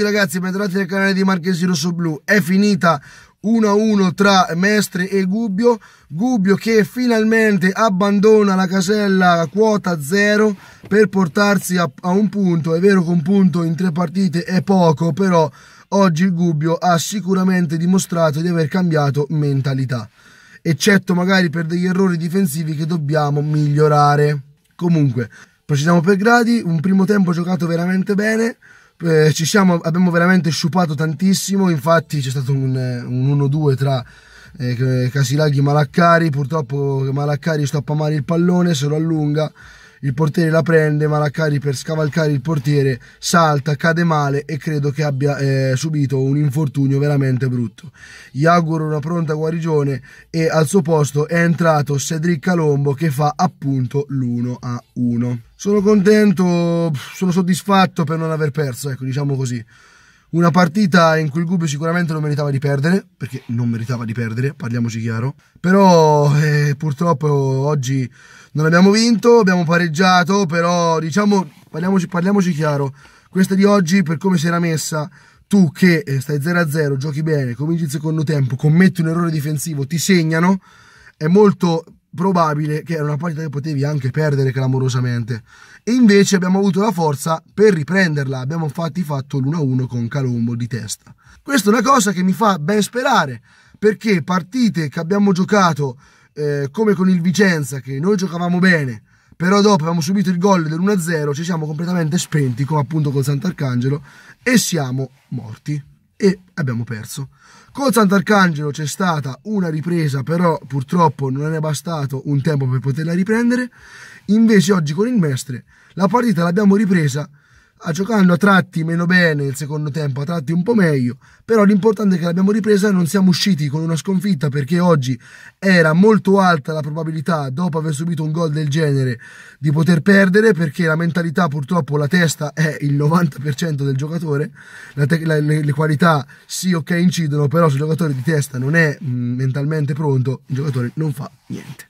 ragazzi, bentornati nel canale di Marchesi su Blu. È finita 1-1 tra Mestre e Gubbio. Gubbio che finalmente abbandona la casella quota 0 per portarsi a, a, un punto. È vero che un punto in tre partite è poco, però oggi il Gubbio ha sicuramente dimostrato di aver cambiato mentalità, eccetto magari per degli errori difensivi che dobbiamo migliorare. Comunque, procediamo per gradi, un primo tempo giocato veramente bene eh, siamo, abbiamo veramente sciupato tantissimo, infatti c'è stato un, eh, un 1-2 tra eh, Casilaghi e Malaccari, purtroppo Malaccari stoppa male il pallone, se lo allunga il portiere la prende, Malaccari per scavalcare il portiere salta, cade male e credo che abbia eh, subito un infortunio veramente brutto. Gli auguro una pronta guarigione e al suo posto è entrato Cedric Calombo che fa appunto l'1 a 1. Sono contento, sono soddisfatto per non aver perso, ecco, diciamo così. Una partita in cui il Gubbio sicuramente non meritava di perdere, perché non meritava di perdere, parliamoci chiaro. Però eh, purtroppo oggi non abbiamo vinto, abbiamo pareggiato, però diciamo, parliamoci, parliamoci chiaro, questa di oggi per come si era messa, tu che eh, stai 0-0, giochi bene, cominci il secondo tempo, commetti un errore difensivo, ti segnano, è molto probabile che era una partita che potevi anche perdere clamorosamente. E invece abbiamo avuto la forza per riprenderla, abbiamo infatti fatto l'1-1 con Calombo di testa. Questa è una cosa che mi fa ben sperare, perché partite che abbiamo giocato eh, come con il Vicenza, che noi giocavamo bene, però dopo abbiamo subito il gol dell'1-0, ci siamo completamente spenti, come appunto col Sant'Arcangelo, e siamo morti e abbiamo perso. Con Sant'Arcangelo c'è stata una ripresa, però purtroppo non è bastato un tempo per poterla riprendere. Invece oggi con il Mestre la partita l'abbiamo ripresa giocando a tratti meno bene il secondo tempo, a tratti un po' meglio, però l'importante è che l'abbiamo ripresa e non siamo usciti con una sconfitta perché oggi era molto alta la probabilità, dopo aver subito un gol del genere, di poter perdere perché la mentalità purtroppo, la testa è il 90% del giocatore, te- la, le, le, qualità sì ok incidono, però se il giocatore di testa non è mentalmente pronto, il giocatore non fa niente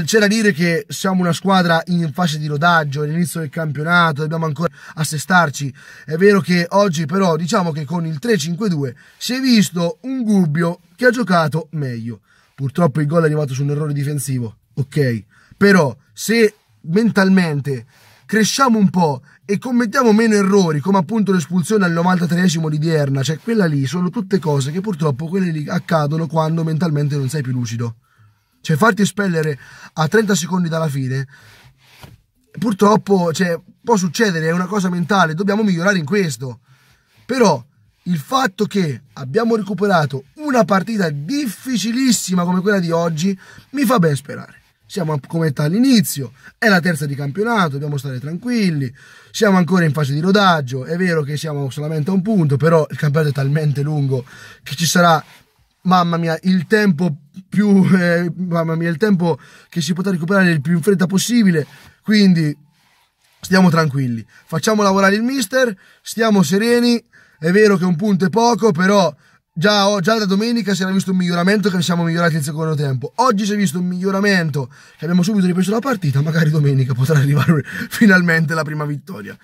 c'è da dire che siamo una squadra in fase di rodaggio, all'inizio del campionato, dobbiamo ancora assestarci. È vero che oggi però diciamo che con il 3-5-2 si è visto un Gubbio che ha giocato meglio. Purtroppo il gol è arrivato su un errore difensivo, ok, però se mentalmente cresciamo un po' e commettiamo meno errori, come appunto l'espulsione al 93esimo di Dierna, cioè quella lì sono tutte cose che purtroppo quelle lì accadono quando mentalmente non sei più lucido. Cioè, farti espellere a 30 secondi dalla fine, purtroppo cioè, può succedere, è una cosa mentale, dobbiamo migliorare in questo. Però il fatto che abbiamo recuperato una partita difficilissima come quella di oggi mi fa ben sperare. Siamo come sta all'inizio, è la terza di campionato, dobbiamo stare tranquilli, siamo ancora in fase di rodaggio, è vero che siamo solamente a un punto, però il campionato è talmente lungo che ci sarà mamma mia, il tempo più, eh, mamma mia, il tempo che si potrà recuperare il più in fretta possibile. Quindi stiamo tranquilli, facciamo lavorare il mister, stiamo sereni. È vero che un punto è poco, però Già, già, da domenica si era visto un miglioramento che siamo migliorati in secondo tempo. Oggi si è visto un miglioramento che abbiamo subito ripreso la partita. Magari domenica potrà arrivare finalmente la prima vittoria.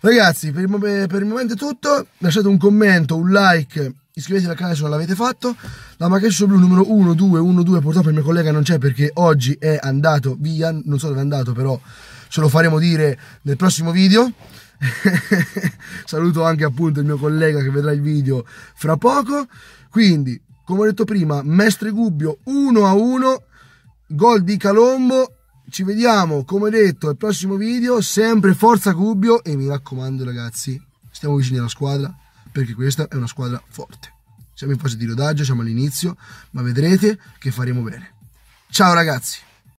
Ragazzi, per, per il momento è tutto. Lasciate un commento, un like iscrivetevi al canale se non l'avete fatto la Macaccio Blu numero 1212 purtroppo il mio collega non c'è perché oggi è andato via non so dove è andato però ce lo faremo dire nel prossimo video saluto anche appunto il mio collega che vedrà il video fra poco quindi come ho detto prima Mestre Gubbio 1 a 1 gol di Calombo ci vediamo come detto al prossimo video sempre forza Gubbio e mi raccomando ragazzi stiamo vicini alla squadra perché questa è una squadra forte. Siamo in fase di rodaggio, siamo all'inizio, ma vedrete che faremo bene. Ciao ragazzi!